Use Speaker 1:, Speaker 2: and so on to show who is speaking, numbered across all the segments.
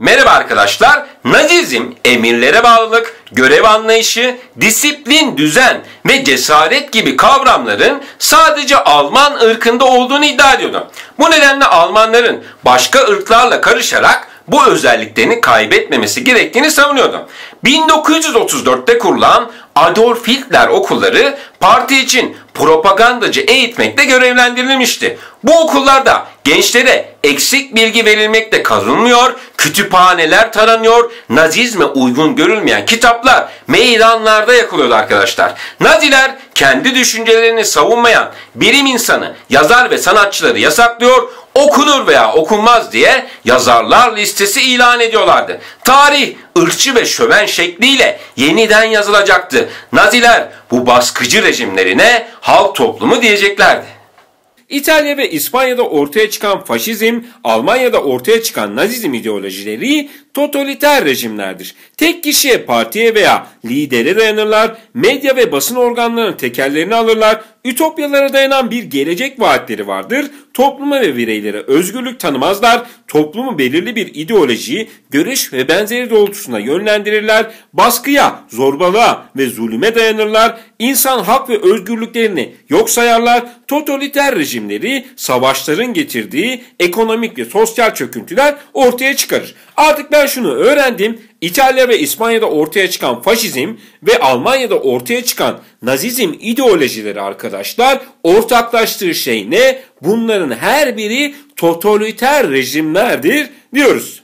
Speaker 1: Merhaba arkadaşlar. Nazizm emirlere bağlılık, görev anlayışı, disiplin, düzen ve cesaret gibi kavramların sadece Alman ırkında olduğunu iddia ediyordu. Bu nedenle Almanların başka ırklarla karışarak bu özelliklerini kaybetmemesi gerektiğini savunuyordu. 1934'te kurulan Adolf Hitler okulları parti için propagandacı eğitmekle görevlendirilmişti. Bu okullarda Gençlere eksik bilgi verilmekle kalınmıyor, kütüphaneler taranıyor, nazizme uygun görülmeyen kitaplar meydanlarda yakılıyordu arkadaşlar. Naziler kendi düşüncelerini savunmayan birim insanı, yazar ve sanatçıları yasaklıyor, okunur veya okunmaz diye yazarlar listesi ilan ediyorlardı. Tarih ırkçı ve şöven şekliyle yeniden yazılacaktı. Naziler bu baskıcı rejimlerine halk toplumu diyeceklerdi. İtalya ve İspanya'da ortaya çıkan faşizm, Almanya'da ortaya çıkan nazizm ideolojileri totaliter rejimlerdir. Tek kişiye, partiye veya lidere dayanırlar, medya ve basın organlarının tekerlerini alırlar, ütopyalara dayanan bir gelecek vaatleri vardır, topluma ve bireylere özgürlük tanımazlar, toplumu belirli bir ideolojiyi, görüş ve benzeri doğrultusuna yönlendirirler, baskıya, zorbalığa ve zulüme dayanırlar, insan hak ve özgürlüklerini yok sayarlar, totaliter rejimleri savaşların getirdiği ekonomik ve sosyal çöküntüler ortaya çıkarır. Artık ben ben şunu öğrendim. İtalya ve İspanya'da ortaya çıkan faşizm ve Almanya'da ortaya çıkan nazizm ideolojileri arkadaşlar ortaklaştığı şey ne? Bunların her biri totaliter rejimlerdir diyoruz.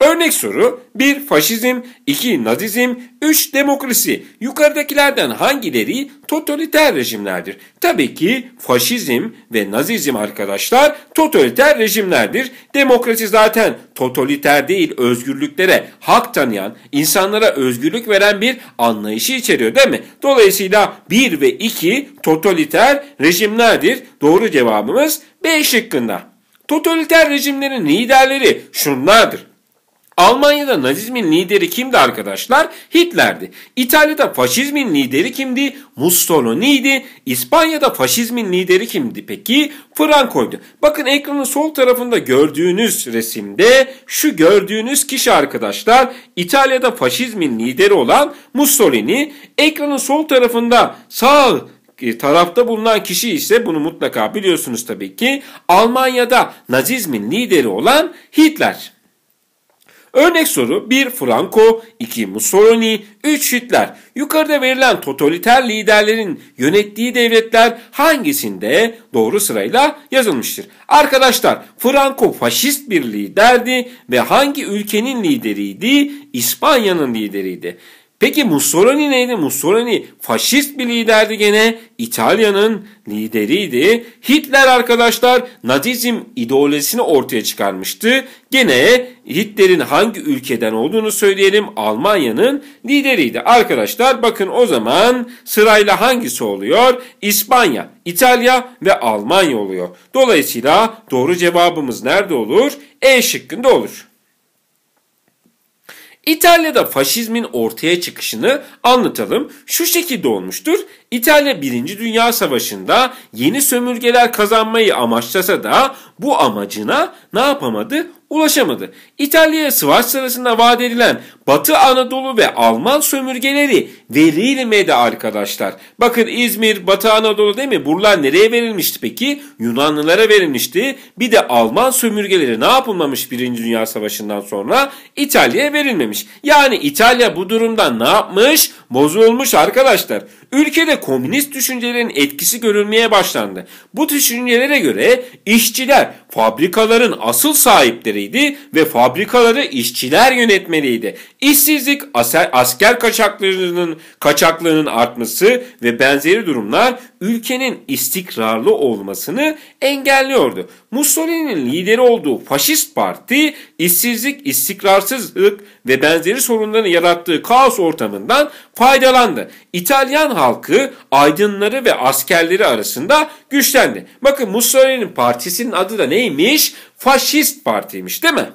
Speaker 1: Örnek soru 1. Faşizm 2. Nazizm 3. Demokrasi Yukarıdakilerden hangileri totaliter rejimlerdir? Tabii ki faşizm ve nazizm arkadaşlar totaliter rejimlerdir. Demokrasi zaten totaliter değil özgürlüklere hak tanıyan, insanlara özgürlük veren bir anlayışı içeriyor değil mi? Dolayısıyla 1 ve 2 totaliter rejimlerdir. Doğru cevabımız B şıkkında. Totaliter rejimlerin liderleri şunlardır. Almanya'da nazizmin lideri kimdi arkadaşlar? Hitler'di. İtalya'da faşizmin lideri kimdi? Mussolini'ydi. İspanya'da faşizmin lideri kimdi peki? Franco'ydu. Bakın ekranın sol tarafında gördüğünüz resimde şu gördüğünüz kişi arkadaşlar İtalya'da faşizmin lideri olan Mussolini. Ekranın sol tarafında sağ e, tarafta bulunan kişi ise bunu mutlaka biliyorsunuz tabii ki Almanya'da nazizmin lideri olan Hitler. Örnek soru 1 Franco, 2 Mussolini, 3 Hitler. Yukarıda verilen totaliter liderlerin yönettiği devletler hangisinde doğru sırayla yazılmıştır? Arkadaşlar Franco faşist bir liderdi ve hangi ülkenin lideriydi? İspanya'nın lideriydi. Peki Mussolini neydi? Mussolini faşist bir liderdi gene. İtalya'nın lideriydi. Hitler arkadaşlar Nazizm ideolojisini ortaya çıkarmıştı. Gene Hitler'in hangi ülkeden olduğunu söyleyelim. Almanya'nın lideriydi. Arkadaşlar bakın o zaman sırayla hangisi oluyor? İspanya, İtalya ve Almanya oluyor. Dolayısıyla doğru cevabımız nerede olur? E şıkkında olur. İtalya'da faşizmin ortaya çıkışını anlatalım. Şu şekilde olmuştur. İtalya 1. Dünya Savaşı'nda yeni sömürgeler kazanmayı amaçlasa da bu amacına ne yapamadı? ulaşamadı. İtalya'ya savaş sırasında vaat edilen Batı Anadolu ve Alman sömürgeleri verilmedi arkadaşlar. Bakın İzmir, Batı Anadolu değil mi? Buralar nereye verilmişti peki? Yunanlılara verilmişti. Bir de Alman sömürgeleri ne yapılmamış 1. Dünya Savaşı'ndan sonra? İtalya'ya verilmemiş. Yani İtalya bu durumdan ne yapmış? Bozulmuş arkadaşlar. Ülkede komünist düşüncelerin etkisi görülmeye başlandı. Bu düşüncelere göre işçiler fabrikaların asıl sahipleriydi ve fabrikaları işçiler yönetmeliydi. İşsizlik, asker kaçaklarının kaçaklarının artması ve benzeri durumlar ülkenin istikrarlı olmasını engelliyordu. Mussolini'nin lideri olduğu faşist parti işsizlik, istikrarsızlık ve benzeri sorunların yarattığı kaos ortamından faydalandı. İtalyan halkı aydınları ve askerleri arasında güçlendi. Bakın Mussolini'nin partisinin adı da neymiş? Faşist partiymiş değil mi?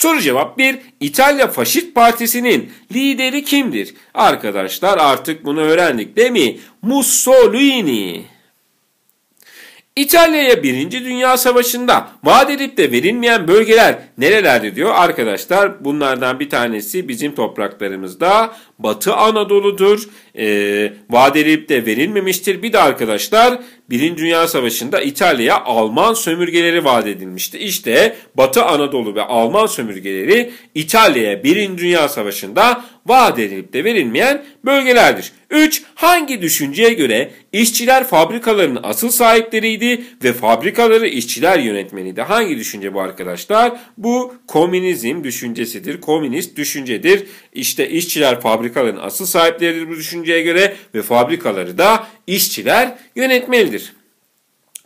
Speaker 1: Soru cevap 1. İtalya Faşist Partisi'nin lideri kimdir? Arkadaşlar artık bunu öğrendik değil mi? Mussolini. İtalya'ya 1. Dünya Savaşı'nda vaat edip de verilmeyen bölgeler nerelerde diyor arkadaşlar. Bunlardan bir tanesi bizim topraklarımızda Batı Anadolu'dur. E, vaat edip de verilmemiştir. Bir de arkadaşlar Birinci Dünya Savaşı'nda İtalya'ya Alman sömürgeleri vaat edilmişti. İşte Batı Anadolu ve Alman sömürgeleri İtalya'ya Birinci Dünya Savaşı'nda vaat edilip de verilmeyen bölgelerdir. 3. Hangi düşünceye göre işçiler fabrikaların asıl sahipleriydi ve fabrikaları işçiler yönetmeniydi? Hangi düşünce bu arkadaşlar? Bu komünizm düşüncesidir. Komünist düşüncedir. İşte işçiler fabrikaların asıl sahipleridir bu düşünceye göre ve fabrikaları da işçiler yönetmelidir.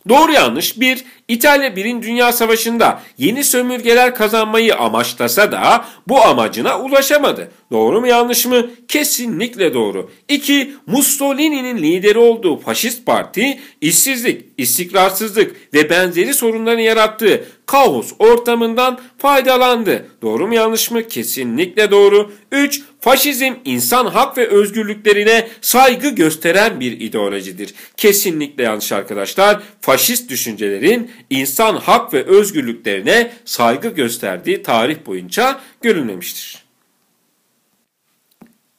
Speaker 1: Doğru yanlış bir. İtalya 1. Dünya Savaşı'nda yeni sömürgeler kazanmayı amaçlasa da bu amacına ulaşamadı. Doğru mu yanlış mı? Kesinlikle doğru. 2. Mussolini'nin lideri olduğu faşist parti işsizlik, istikrarsızlık ve benzeri sorunların yarattığı kaos ortamından faydalandı. Doğru mu yanlış mı? Kesinlikle doğru. 3. Faşizm insan hak ve özgürlüklerine saygı gösteren bir ideolojidir. Kesinlikle yanlış arkadaşlar. Faşist düşüncelerin insan hak ve özgürlüklerine saygı gösterdiği tarih boyunca görülmemiştir.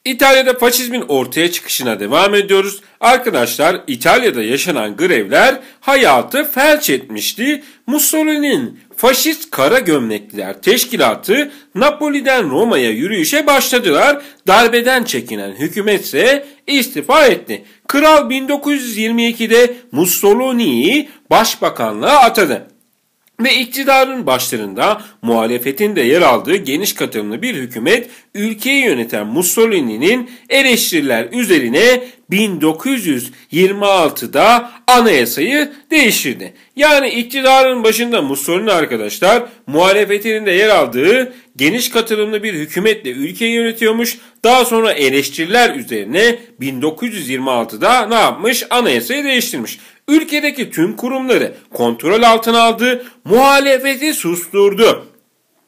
Speaker 1: İtalya'da faşizmin ortaya çıkışına devam ediyoruz. Arkadaşlar İtalya'da yaşanan grevler hayatı felç etmişti. Mussolini'nin faşist kara gömlekliler teşkilatı Napoli'den Roma'ya yürüyüşe başladılar. Darbeden çekinen hükümetse istifa etti. Kral 1922'de Mussolini'yi başbakanlığa atadı. Ve iktidarın başlarında muhalefetin de yer aldığı geniş katılımlı bir hükümet ülkeyi yöneten Mussolini'nin eleştiriler üzerine 1926'da anayasayı değiştirdi. Yani iktidarın başında Mussolini arkadaşlar muhalefetinin de yer aldığı geniş katılımlı bir hükümetle ülkeyi yönetiyormuş. Daha sonra eleştiriler üzerine 1926'da ne yapmış? Anayasayı değiştirmiş ülkedeki tüm kurumları kontrol altına aldı, muhalefeti susturdu.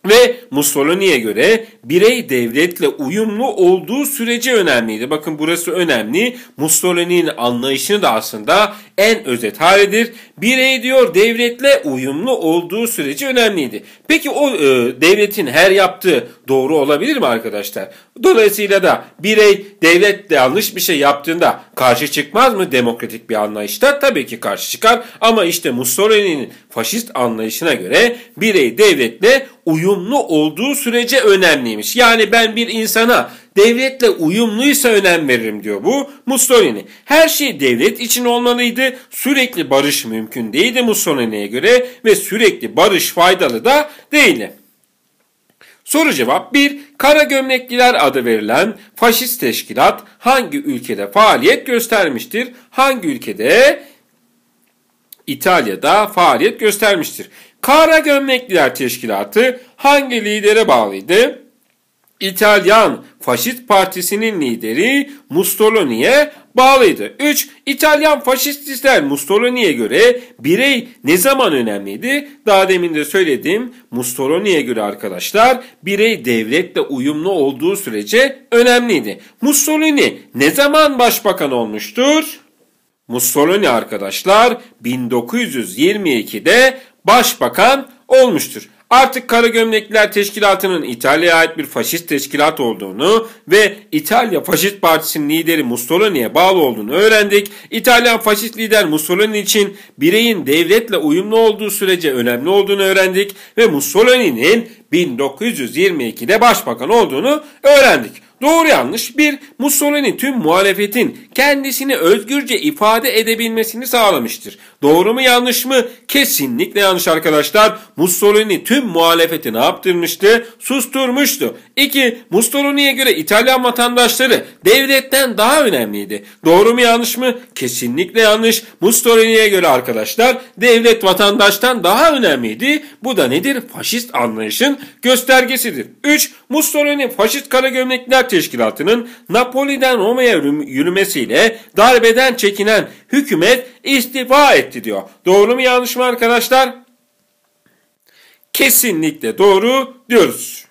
Speaker 1: Ve Mussolini'ye göre birey devletle uyumlu olduğu sürece önemliydi. Bakın burası önemli. Mussolini'nin anlayışını da aslında en özet halidir. Birey diyor devletle uyumlu olduğu sürece önemliydi. Peki o e, devletin her yaptığı doğru olabilir mi arkadaşlar? Dolayısıyla da birey devletle yanlış bir şey yaptığında karşı çıkmaz mı demokratik bir anlayışta? Tabii ki karşı çıkar ama işte Mussolini'nin faşist anlayışına göre birey devletle uyumlu olduğu sürece önemliymiş. Yani ben bir insana devletle uyumluysa önem veririm diyor bu Mussolini. Her şey devlet için olmalıydı. Sürekli barış mümkün değildi Mussolini'ye göre ve sürekli barış faydalı da değildi. Soru cevap 1. Kara gömlekliler adı verilen faşist teşkilat hangi ülkede faaliyet göstermiştir? Hangi ülkede İtalya'da faaliyet göstermiştir. Kara Gömlekliler Teşkilatı hangi lidere bağlıydı? İtalyan Faşist Partisi'nin lideri Mussolini'ye bağlıydı. 3. İtalyan faşististler Mussolini'ye göre birey ne zaman önemliydi? Daha demin de söyledim. Mussolini'ye göre arkadaşlar birey devletle uyumlu olduğu sürece önemliydi. Mussolini ne zaman başbakan olmuştur? Mussolini arkadaşlar 1922'de başbakan olmuştur. Artık Kara Gömlekler Teşkilatı'nın İtalya'ya ait bir faşist teşkilat olduğunu ve İtalya Faşist Partisi'nin lideri Mussolini'ye bağlı olduğunu öğrendik. İtalyan faşist lider Mussolini için bireyin devletle uyumlu olduğu sürece önemli olduğunu öğrendik ve Mussolini'nin 1922'de başbakan olduğunu öğrendik. Doğru yanlış bir Mussolini tüm muhalefetin kendisini özgürce ifade edebilmesini sağlamıştır. Doğru mu yanlış mı? Kesinlikle yanlış arkadaşlar. Mussolini tüm muhalefeti ne yaptırmıştı? Susturmuştu. 2. Mussolini'ye göre İtalyan vatandaşları devletten daha önemliydi. Doğru mu yanlış mı? Kesinlikle yanlış. Mussolini'ye göre arkadaşlar devlet vatandaştan daha önemliydi. Bu da nedir? Faşist anlayışın göstergesidir. 3. Mussolini faşist kara gömlekler Teşkilatı'nın Napoli'den Roma'ya yürümesiyle darbeden çekinen hükümet istifa etti diyor. Doğru mu yanlış mı arkadaşlar? Kesinlikle doğru diyoruz.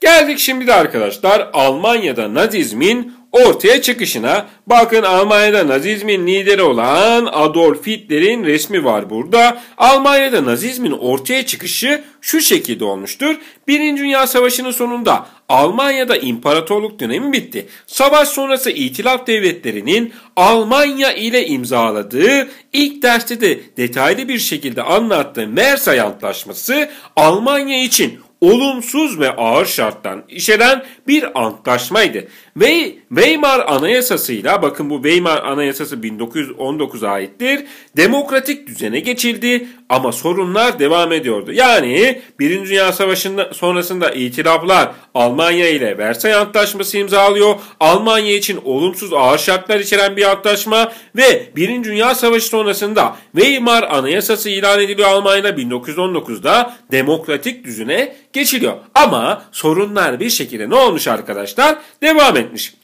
Speaker 1: Geldik şimdi de arkadaşlar Almanya'da Nazizmin ortaya çıkışına bakın Almanya'da Nazizmin lideri olan Adolf Hitler'in resmi var burada. Almanya'da Nazizmin ortaya çıkışı şu şekilde olmuştur. Birinci Dünya Savaşı'nın sonunda Almanya'da imparatorluk dönemi bitti. Savaş sonrası İtilaf devletlerinin Almanya ile imzaladığı ilk derste de detaylı bir şekilde anlattığı Mersay Antlaşması Almanya için olumsuz ve ağır şarttan içeren bir antlaşmaydı. Ve Weimar Anayasası'yla bakın bu Weimar Anayasası 1919'a aittir. Demokratik düzene geçildi ama sorunlar devam ediyordu. Yani Birinci Dünya Savaşı'nda sonrasında itilaflar Almanya ile Versay Antlaşması imzalıyor. Almanya için olumsuz ağır şartlar içeren bir antlaşma ve Birinci Dünya Savaşı sonrasında Weimar Anayasası ilan ediliyor Almanya'da 1919'da demokratik düzene geçiliyor. Ama sorunlar bir şekilde ne olmuş? olmuş arkadaşlar? Devam etmiş.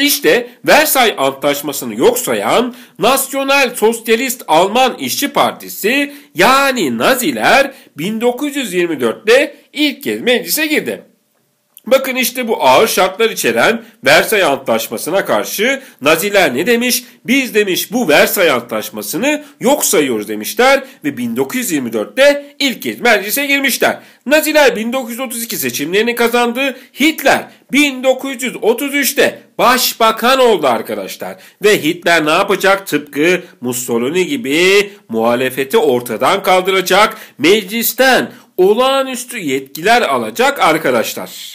Speaker 1: İşte Versay Antlaşması'nı yok sayan Nasyonel Sosyalist Alman İşçi Partisi yani Naziler 1924'te ilk kez meclise girdi. Bakın işte bu ağır şartlar içeren Versay Antlaşması'na karşı Naziler ne demiş? Biz demiş bu Versay Antlaşması'nı yok sayıyoruz demişler ve 1924'te ilk kez meclise girmişler. Naziler 1932 seçimlerini kazandı. Hitler 1933'te başbakan oldu arkadaşlar. Ve Hitler ne yapacak? Tıpkı Mussolini gibi muhalefeti ortadan kaldıracak, meclisten olağanüstü yetkiler alacak arkadaşlar.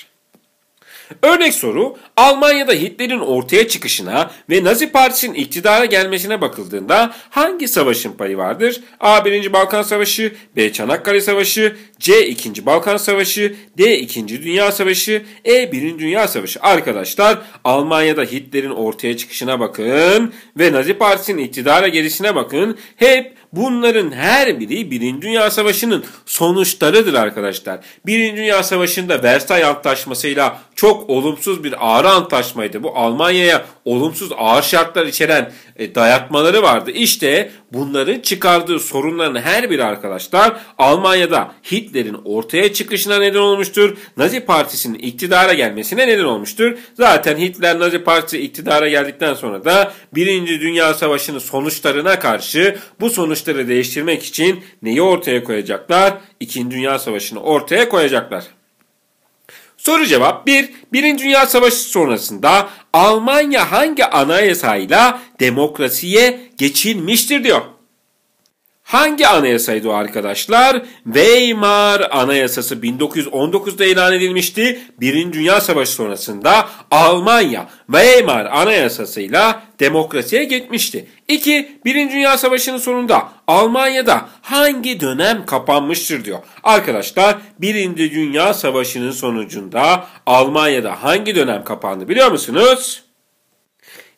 Speaker 1: Örnek soru Almanya'da Hitler'in ortaya çıkışına ve Nazi Partisi'nin iktidara gelmesine bakıldığında hangi savaşın payı vardır? A. 1. Balkan Savaşı, B. Çanakkale Savaşı, C. 2. Balkan Savaşı, D. 2. Dünya Savaşı, E. 1. Dünya Savaşı. Arkadaşlar Almanya'da Hitler'in ortaya çıkışına bakın ve Nazi Partisi'nin iktidara gelişine bakın. Hep bunların her biri birinci Dünya Savaşı'nın sonuçlarıdır arkadaşlar. Birinci Dünya Savaşı'nda Versay Antlaşması'yla çok olumsuz bir ağır ara antlaşmaydı. Bu Almanya'ya olumsuz ağır şartlar içeren e, dayatmaları vardı. İşte bunları çıkardığı sorunların her biri arkadaşlar Almanya'da Hitler'in ortaya çıkışına neden olmuştur. Nazi Partisi'nin iktidara gelmesine neden olmuştur. Zaten Hitler Nazi Partisi iktidara geldikten sonra da Birinci Dünya Savaşı'nın sonuçlarına karşı bu sonuçları değiştirmek için neyi ortaya koyacaklar? İkinci Dünya Savaşı'nı ortaya koyacaklar. Soru cevap 1. Birinci Dünya Savaşı sonrasında Almanya hangi anayasayla demokrasiye geçilmiştir diyor. Hangi anayasaydı o arkadaşlar? Weimar Anayasası 1919'da ilan edilmişti. Birinci Dünya Savaşı sonrasında Almanya Weimar Anayasası'yla demokrasiye gitmişti. 2. Birinci Dünya Savaşı'nın sonunda Almanya'da hangi dönem kapanmıştır diyor. Arkadaşlar Birinci Dünya Savaşı'nın sonucunda Almanya'da hangi dönem kapandı biliyor musunuz?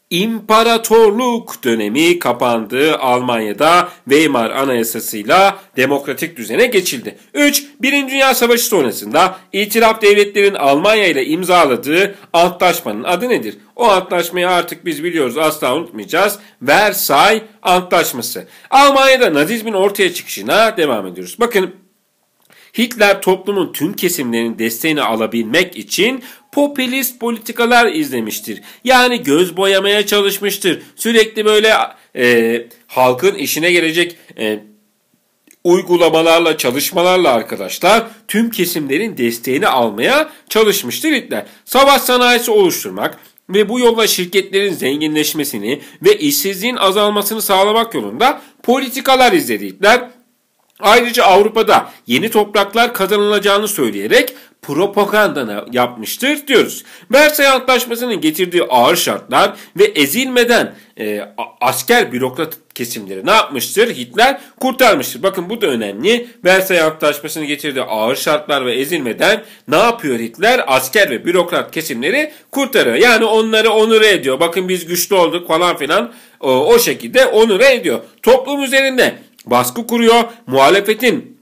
Speaker 1: İmparatorluk dönemi kapandı Almanya'da Weimar Anayasası'yla demokratik düzene geçildi. 3. Birinci Dünya Savaşı sonrasında itiraf devletlerin Almanya ile imzaladığı antlaşmanın adı nedir? O antlaşmayı artık biz biliyoruz asla unutmayacağız. Versay Antlaşması. Almanya'da nazizmin ortaya çıkışına devam ediyoruz. Bakın Hitler toplumun tüm kesimlerinin desteğini alabilmek için popülist politikalar izlemiştir. Yani göz boyamaya çalışmıştır. Sürekli böyle e, halkın işine gelecek e, uygulamalarla, çalışmalarla arkadaşlar tüm kesimlerin desteğini almaya çalışmıştır Hitler. Savaş sanayisi oluşturmak, ve bu yolla şirketlerin zenginleşmesini ve işsizliğin azalmasını sağlamak yolunda politikalar izledi Hitler. Ayrıca Avrupa'da yeni topraklar kazanılacağını söyleyerek propaganda yapmıştır diyoruz. Versay Antlaşması'nın getirdiği ağır şartlar ve ezilmeden e, asker bürokrat kesimleri ne yapmıştır? Hitler kurtarmıştır. Bakın bu da önemli. Versay Antlaşması'nın getirdiği ağır şartlar ve ezilmeden ne yapıyor Hitler? Asker ve bürokrat kesimleri kurtarıyor. Yani onları onur ediyor. Bakın biz güçlü olduk falan filan o, o şekilde onur ediyor. Toplum üzerinde baskı kuruyor. Muhalefetin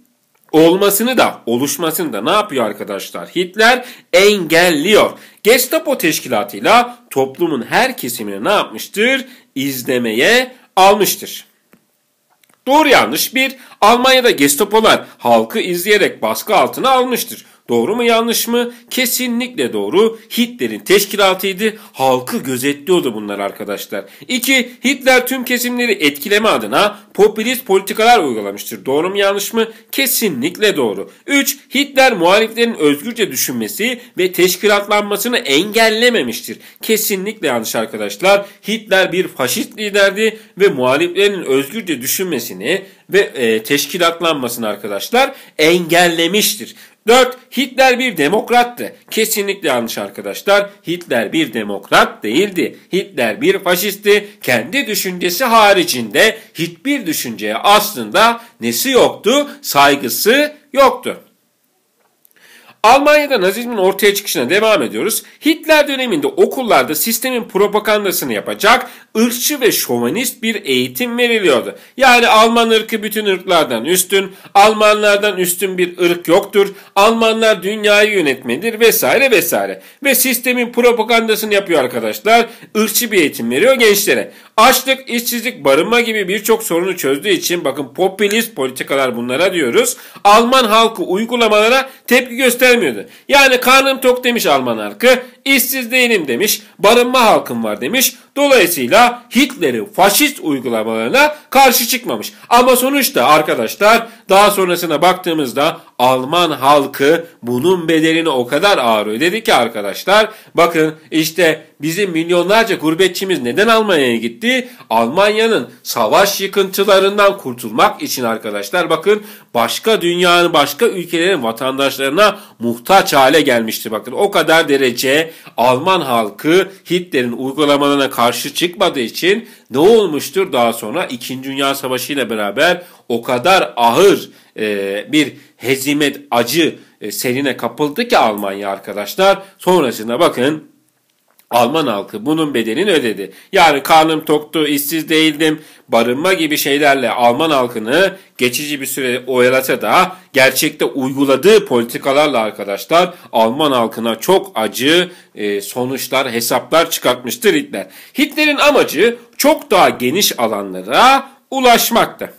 Speaker 1: olmasını da oluşmasını da ne yapıyor arkadaşlar? Hitler engelliyor. Gestapo teşkilatıyla toplumun her kesimini ne yapmıştır? İzlemeye almıştır. Doğru yanlış bir Almanya'da Gestapolar halkı izleyerek baskı altına almıştır. Doğru mu yanlış mı? Kesinlikle doğru. Hitler'in teşkilatıydı. Halkı gözetliyordu bunlar arkadaşlar. 2. Hitler tüm kesimleri etkileme adına popülist politikalar uygulamıştır. Doğru mu yanlış mı? Kesinlikle doğru. 3. Hitler muhaliflerin özgürce düşünmesi ve teşkilatlanmasını engellememiştir. Kesinlikle yanlış arkadaşlar. Hitler bir faşist liderdi ve muhaliflerin özgürce düşünmesini ve e, teşkilatlanmasını arkadaşlar engellemiştir. 4. Hitler bir demokrattı. Kesinlikle yanlış arkadaşlar. Hitler bir demokrat değildi. Hitler bir faşisti. Kendi düşüncesi haricinde hiçbir düşünceye aslında nesi yoktu? Saygısı yoktu. Almanya'da nazizmin ortaya çıkışına devam ediyoruz. Hitler döneminde okullarda sistemin propagandasını yapacak ırkçı ve şovanist bir eğitim veriliyordu. Yani Alman ırkı bütün ırklardan üstün, Almanlardan üstün bir ırk yoktur, Almanlar dünyayı yönetmelidir vesaire vesaire. Ve sistemin propagandasını yapıyor arkadaşlar. Irkçı bir eğitim veriyor gençlere. Açlık, işsizlik, barınma gibi birçok sorunu çözdüğü için bakın popülist politikalar bunlara diyoruz. Alman halkı uygulamalara tepki göster göstermiyordu. Yani karnım tok demiş Alman halkı, işsiz değilim demiş, barınma halkım var demiş, Dolayısıyla Hitler'in faşist uygulamalarına karşı çıkmamış. Ama sonuçta arkadaşlar daha sonrasına baktığımızda Alman halkı bunun bedelini o kadar ağır ödedi ki arkadaşlar. Bakın işte bizim milyonlarca gurbetçimiz neden Almanya'ya gitti? Almanya'nın savaş yıkıntılarından kurtulmak için arkadaşlar bakın başka dünyanın başka ülkelerin vatandaşlarına muhtaç hale gelmişti. Bakın o kadar derece Alman halkı Hitler'in uygulamalarına karşı karşı çıkmadığı için ne olmuştur daha sonra 2. Dünya Savaşı ile beraber o kadar ağır e, bir hezimet acı e, serine kapıldı ki Almanya arkadaşlar. Sonrasında bakın Alman halkı bunun bedelini ödedi. Yani karnım toktu, işsiz değildim, barınma gibi şeylerle Alman halkını geçici bir süre oyalasa da gerçekte uyguladığı politikalarla arkadaşlar Alman halkına çok acı e, sonuçlar, hesaplar çıkartmıştır Hitler. Hitler'in amacı çok daha geniş alanlara ulaşmaktı.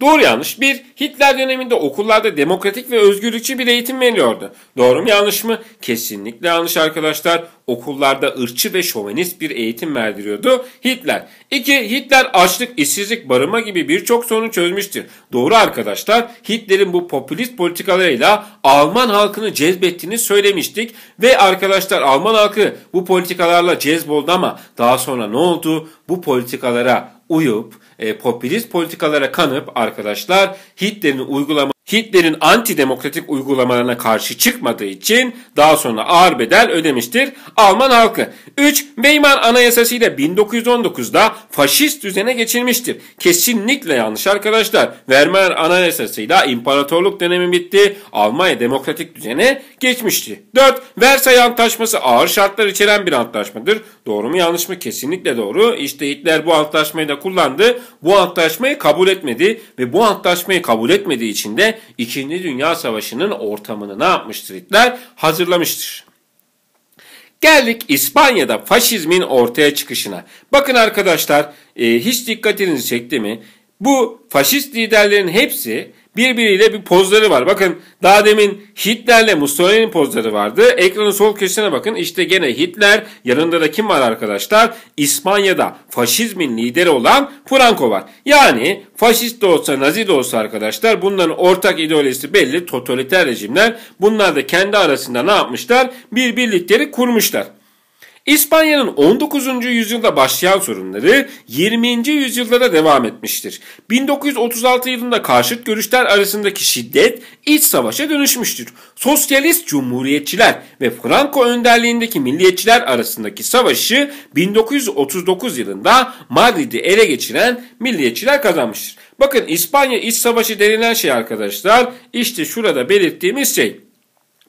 Speaker 1: Doğru yanlış. Bir, Hitler döneminde okullarda demokratik ve özgürlükçü bir eğitim veriliyordu. Doğru mu yanlış mı? Kesinlikle yanlış arkadaşlar. Okullarda ırçı ve şovenist bir eğitim verdiriyordu Hitler. İki, Hitler açlık, işsizlik, barınma gibi birçok sorunu çözmüştür. Doğru arkadaşlar. Hitler'in bu popülist politikalarıyla Alman halkını cezbettiğini söylemiştik. Ve arkadaşlar Alman halkı bu politikalarla cezboldu ama daha sonra ne oldu? Bu politikalara uyup e, popülist politikalara kanıp arkadaşlar Hitler'in uygulama Hitler'in antidemokratik uygulamalarına karşı çıkmadığı için daha sonra ağır bedel ödemiştir Alman halkı. 3. Weimar Anayasası ile 1919'da faşist düzene geçilmiştir. Kesinlikle yanlış arkadaşlar. Weimar Anayasası ile imparatorluk dönemi bitti. Almanya demokratik düzene geçmişti. 4. Versay Antlaşması ağır şartlar içeren bir antlaşmadır. Doğru mu yanlış mı? Kesinlikle doğru. İşte Hitler bu antlaşmayı da kullandı. Bu antlaşmayı kabul etmedi ve bu antlaşmayı kabul etmediği için de kendisine 2. Dünya Savaşı'nın ortamını ne yapmıştır Hitler? Hazırlamıştır. Geldik İspanya'da faşizmin ortaya çıkışına. Bakın arkadaşlar e, hiç dikkatinizi çekti mi? Bu faşist liderlerin hepsi birbiriyle bir pozları var. Bakın daha demin Hitler'le Mussolini'nin pozları vardı. Ekranın sol köşesine bakın. İşte gene Hitler. Yanında da kim var arkadaşlar? İspanya'da faşizmin lideri olan Franco var. Yani faşist de olsa nazi de olsa arkadaşlar bunların ortak ideolojisi belli. Totaliter rejimler. Bunlar da kendi arasında ne yapmışlar? Bir birlikleri kurmuşlar. İspanya'nın 19. yüzyılda başlayan sorunları 20. yüzyılda da devam etmiştir. 1936 yılında karşıt görüşler arasındaki şiddet iç savaşa dönüşmüştür. Sosyalist cumhuriyetçiler ve Franco önderliğindeki milliyetçiler arasındaki savaşı 1939 yılında Madrid'i ele geçiren milliyetçiler kazanmıştır. Bakın İspanya iç savaşı denilen şey arkadaşlar işte şurada belirttiğimiz şey.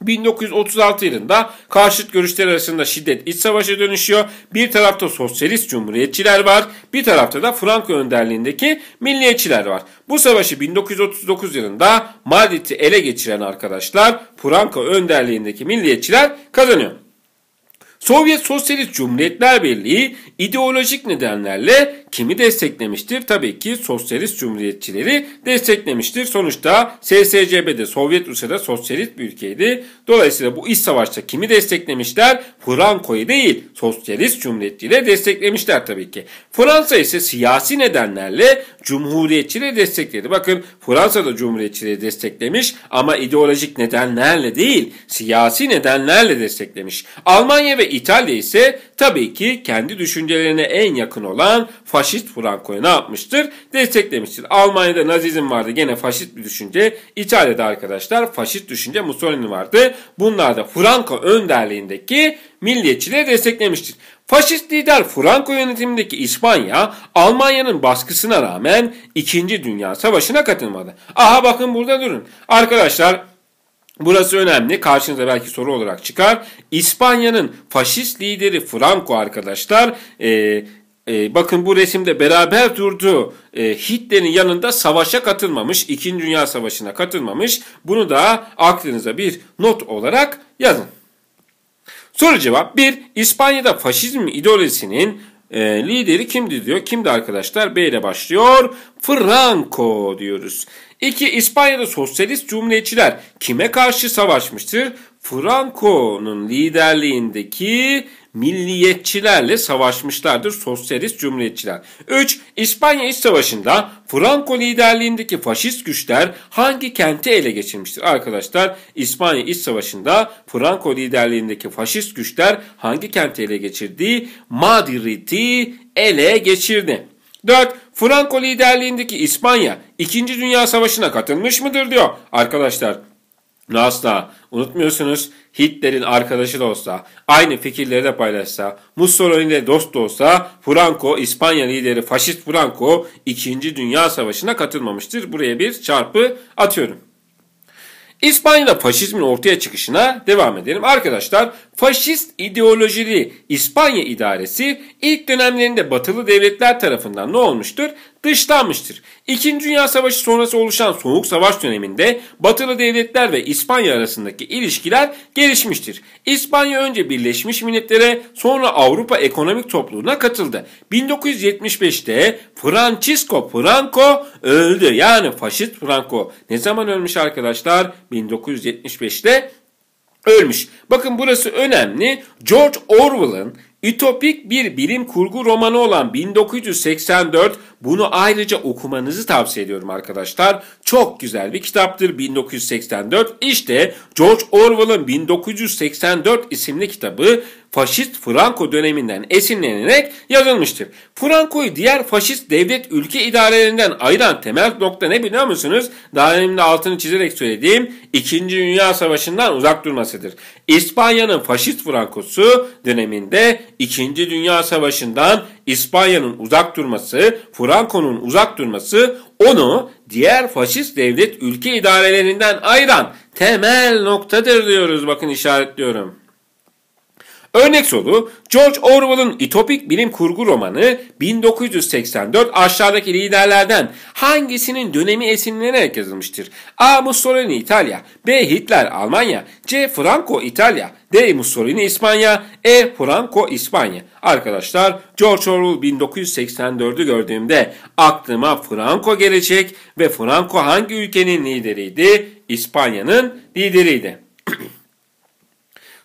Speaker 1: 1936 yılında karşıt görüşler arasında şiddet iç savaşa dönüşüyor. Bir tarafta sosyalist cumhuriyetçiler var, bir tarafta da Franco önderliğindeki milliyetçiler var. Bu savaşı 1939 yılında Madrid'i ele geçiren arkadaşlar Franco önderliğindeki milliyetçiler kazanıyor. Sovyet Sosyalist Cumhuriyetler Birliği ideolojik nedenlerle kimi desteklemiştir? Tabii ki sosyalist cumhuriyetçileri desteklemiştir. Sonuçta SSCB'de Sovyet Rusya'da sosyalist bir ülkeydi. Dolayısıyla bu iş savaşta kimi desteklemişler? Franco'yu değil sosyalist cumhuriyetçileri desteklemişler tabii ki. Fransa ise siyasi nedenlerle cumhuriyetçileri destekledi. Bakın Fransa da cumhuriyetçileri desteklemiş ama ideolojik nedenlerle değil siyasi nedenlerle desteklemiş. Almanya ve İtalya ise tabii ki kendi düşüncelerine en yakın olan faşist Franco'yu ne yapmıştır? Desteklemiştir. Almanya'da nazizm vardı gene faşist bir düşünce. İtalya'da arkadaşlar faşist düşünce Mussolini vardı. Bunlar da Franco önderliğindeki milliyetçileri desteklemiştir. Faşist lider Franco yönetimindeki İspanya, Almanya'nın baskısına rağmen 2. Dünya Savaşı'na katılmadı. Aha bakın burada durun. Arkadaşlar Burası önemli. Karşınıza belki soru olarak çıkar. İspanya'nın faşist lideri Franco arkadaşlar e, e, bakın bu resimde beraber durduğu e, ee, Hitler'in yanında savaşa katılmamış, İkinci Dünya Savaşı'na katılmamış. Bunu da aklınıza bir not olarak yazın. Soru cevap 1. İspanya'da faşizm ideolojisinin e, lideri kimdi diyor. Kimdi arkadaşlar? B ile başlıyor. Franco diyoruz. 2. İspanya'da sosyalist cumhuriyetçiler kime karşı savaşmıştır? Franco'nun liderliğindeki milliyetçilerle savaşmışlardır sosyalist cumhuriyetçiler. 3. İspanya İç Savaşı'nda Franco liderliğindeki faşist güçler hangi kenti ele geçirmiştir? Arkadaşlar İspanya İç Savaşı'nda Franco liderliğindeki faşist güçler hangi kenti ele geçirdiği Madrid'i ele geçirdi. 4. Franco liderliğindeki İspanya 2. Dünya Savaşı'na katılmış mıdır diyor. Arkadaşlar Nasla, unutmuyorsunuz Hitler'in arkadaşı da olsa, aynı fikirleri de paylaşsa, Mussolini de dost da olsa Franco, İspanya lideri faşist Franco 2. Dünya Savaşı'na katılmamıştır. Buraya bir çarpı atıyorum. İspanya'da faşizmin ortaya çıkışına devam edelim. Arkadaşlar faşist ideolojili İspanya idaresi ilk dönemlerinde batılı devletler tarafından ne olmuştur? Dışlanmıştır. İkinci Dünya Savaşı sonrası oluşan Soğuk Savaş döneminde batılı devletler ve İspanya arasındaki ilişkiler gelişmiştir. İspanya önce Birleşmiş Milletler'e sonra Avrupa Ekonomik Topluluğu'na katıldı. 1975'te Francisco Franco öldü. Yani faşist Franco ne zaman ölmüş arkadaşlar? 1975'te ölmüş. Bakın burası önemli. George Orwell'ın ütopik bir bilim kurgu romanı olan 1984 bunu ayrıca okumanızı tavsiye ediyorum arkadaşlar. Çok güzel bir kitaptır 1984. İşte George Orwell'ın 1984 isimli kitabı faşist Franco döneminden esinlenerek yazılmıştır. Franco'yu diğer faşist devlet ülke idarelerinden ayıran temel nokta ne biliyor musunuz? Daha önce altını çizerek söylediğim 2. Dünya Savaşı'ndan uzak durmasıdır. İspanya'nın faşist Franco'su döneminde 2. Dünya Savaşı'ndan İspanya'nın uzak durması, Franco'nun uzak durması onu diğer faşist devlet ülke idarelerinden ayıran temel noktadır diyoruz bakın işaretliyorum. Örnek soru George Orwell'ın İtopik bilim kurgu romanı 1984 aşağıdaki liderlerden hangisinin dönemi esinlenerek yazılmıştır? A. Mussolini İtalya B. Hitler Almanya C. Franco İtalya D. Mussolini İspanya E. Franco İspanya Arkadaşlar George Orwell 1984'ü gördüğümde aklıma Franco gelecek ve Franco hangi ülkenin lideriydi? İspanya'nın lideriydi.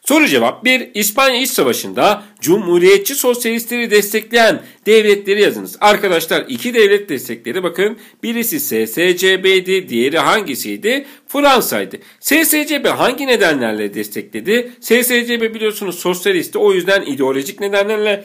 Speaker 1: Soru cevap 1. İspanya İç Savaşı'nda Cumhuriyetçi Sosyalistleri destekleyen devletleri yazınız. Arkadaşlar iki devlet destekleri bakın. Birisi SSCB'di, diğeri hangisiydi? Fransa'ydı. SSCB hangi nedenlerle destekledi? SSCB biliyorsunuz sosyalisti o yüzden ideolojik nedenlerle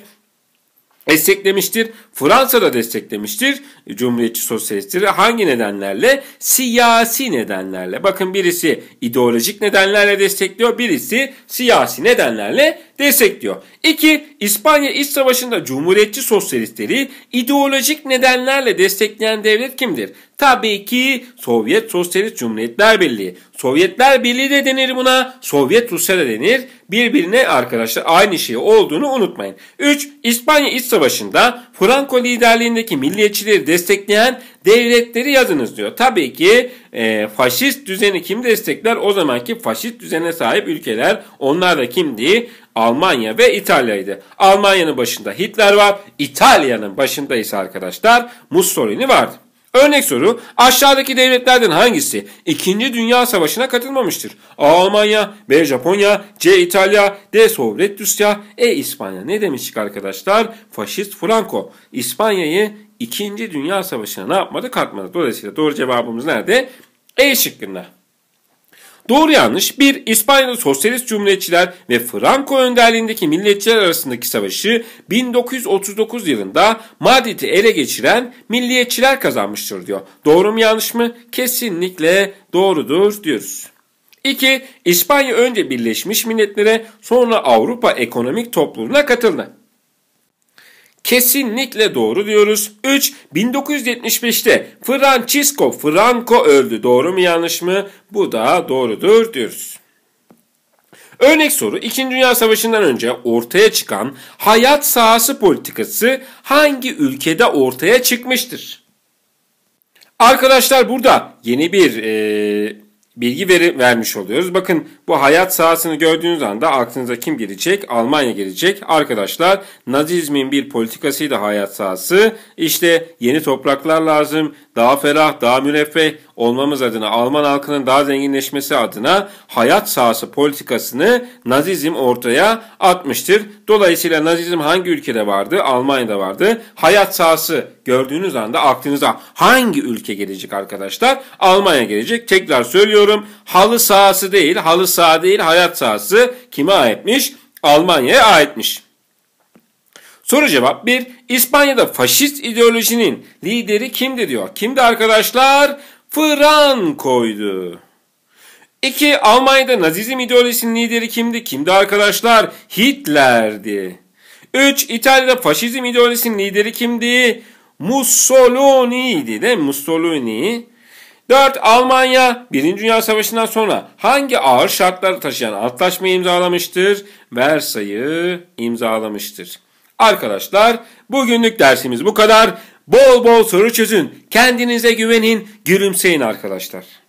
Speaker 1: desteklemiştir. Fransa da desteklemiştir Cumhuriyetçi Sosyalistleri. Hangi nedenlerle? Siyasi nedenlerle. Bakın birisi ideolojik nedenlerle destekliyor, birisi siyasi nedenlerle destekliyor. İki, İspanya İç Savaşı'nda Cumhuriyetçi Sosyalistleri ideolojik nedenlerle destekleyen devlet kimdir? Tabii ki Sovyet Sosyalist Cumhuriyetler Birliği. Sovyetler Birliği de denir buna, Sovyet Rusya da denir. Birbirine arkadaşlar aynı şey olduğunu unutmayın. 3. İspanya İç Savaşı'nda Franco liderliğindeki milliyetçileri destekleyen devletleri yazınız diyor. Tabii ki e, faşist düzeni kim destekler? O zamanki faşist düzene sahip ülkeler onlar da kimdi? Almanya ve İtalya'ydı. Almanya'nın başında Hitler var, İtalya'nın başında ise arkadaşlar Mussolini vardı. Örnek soru aşağıdaki devletlerden hangisi 2. Dünya Savaşı'na katılmamıştır? A. Almanya, B. Japonya, C. İtalya, D. Sovyet Rusya, E. İspanya. Ne demiştik arkadaşlar? Faşist Franco. İspanya'yı 2. Dünya Savaşı'na ne yapmadı? Katmadı. Dolayısıyla doğru cevabımız nerede? E şıkkında. Doğru yanlış bir İspanyol Sosyalist Cumhuriyetçiler ve Franco önderliğindeki milliyetçiler arasındaki savaşı 1939 yılında Madrid'i ele geçiren milliyetçiler kazanmıştır diyor. Doğru mu yanlış mı? Kesinlikle doğrudur diyoruz. 2. İspanya önce Birleşmiş Milletler'e sonra Avrupa Ekonomik Topluluğu'na katıldı. Kesinlikle doğru diyoruz. 3. 1975'te Francisco Franco öldü. Doğru mu yanlış mı? Bu da doğrudur diyoruz. Örnek soru 2. Dünya Savaşı'ndan önce ortaya çıkan hayat sahası politikası hangi ülkede ortaya çıkmıştır? Arkadaşlar burada yeni bir e, bilgi veri, vermiş oluyoruz. Bakın bu hayat sahasını gördüğünüz anda aklınıza kim gelecek? Almanya gelecek. Arkadaşlar Nazizmin bir politikasıydı hayat sahası. İşte yeni topraklar lazım. Daha ferah, daha müreffeh olmamız adına Alman halkının daha zenginleşmesi adına hayat sahası politikasını Nazizm ortaya atmıştır. Dolayısıyla Nazizm hangi ülkede vardı? Almanya'da vardı. Hayat sahası gördüğünüz anda aklınıza hangi ülke gelecek arkadaşlar? Almanya gelecek. Tekrar söylüyorum. Halı sahası değil, halı sahası saha değil hayat sahası kime aitmiş? Almanya'ya aitmiş. Soru cevap 1. İspanya'da faşist ideolojinin lideri kimdi diyor. Kimdi arkadaşlar? Franco'ydu. 2. Almanya'da nazizm ideolojisinin lideri kimdi? Kimdi arkadaşlar? Hitler'di. 3. İtalya'da faşizm ideolojisinin lideri kimdi? Mussolini'ydi değil mi? Mussolini. 4. Almanya 1. Dünya Savaşı'ndan sonra hangi ağır şartlar taşıyan antlaşmayı imzalamıştır? Versay'ı imzalamıştır. Arkadaşlar bugünlük dersimiz bu kadar. Bol bol soru çözün. Kendinize güvenin. Gülümseyin arkadaşlar.